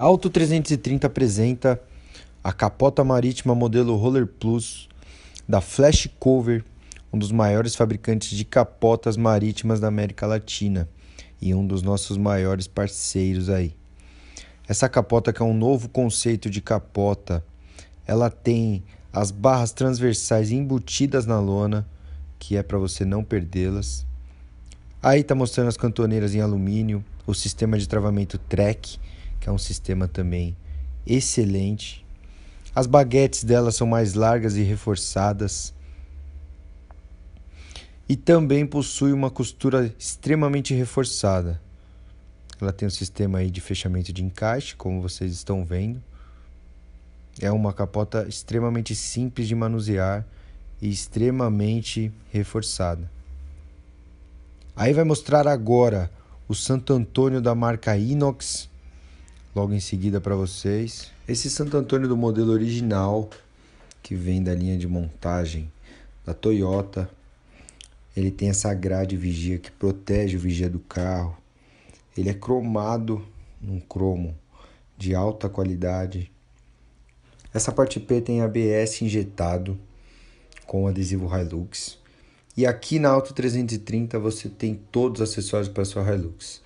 Auto 330 apresenta a capota marítima modelo Roller Plus da Flash Cover, um dos maiores fabricantes de capotas marítimas da América Latina e um dos nossos maiores parceiros aí. Essa capota que é um novo conceito de capota, ela tem as barras transversais embutidas na lona, que é para você não perdê-las. Aí tá mostrando as cantoneiras em alumínio, o sistema de travamento Trek que é um sistema também excelente. As baguetes dela são mais largas e reforçadas. E também possui uma costura extremamente reforçada. Ela tem um sistema aí de fechamento de encaixe, como vocês estão vendo. É uma capota extremamente simples de manusear e extremamente reforçada. Aí vai mostrar agora o Santo Antônio da marca Inox logo em seguida para vocês. Esse Santo Antônio do modelo original, que vem da linha de montagem da Toyota, ele tem essa grade vigia que protege o vigia do carro. Ele é cromado num cromo de alta qualidade. Essa parte P tem ABS injetado com adesivo Hilux. E aqui na Auto 330 você tem todos os acessórios para sua Hilux.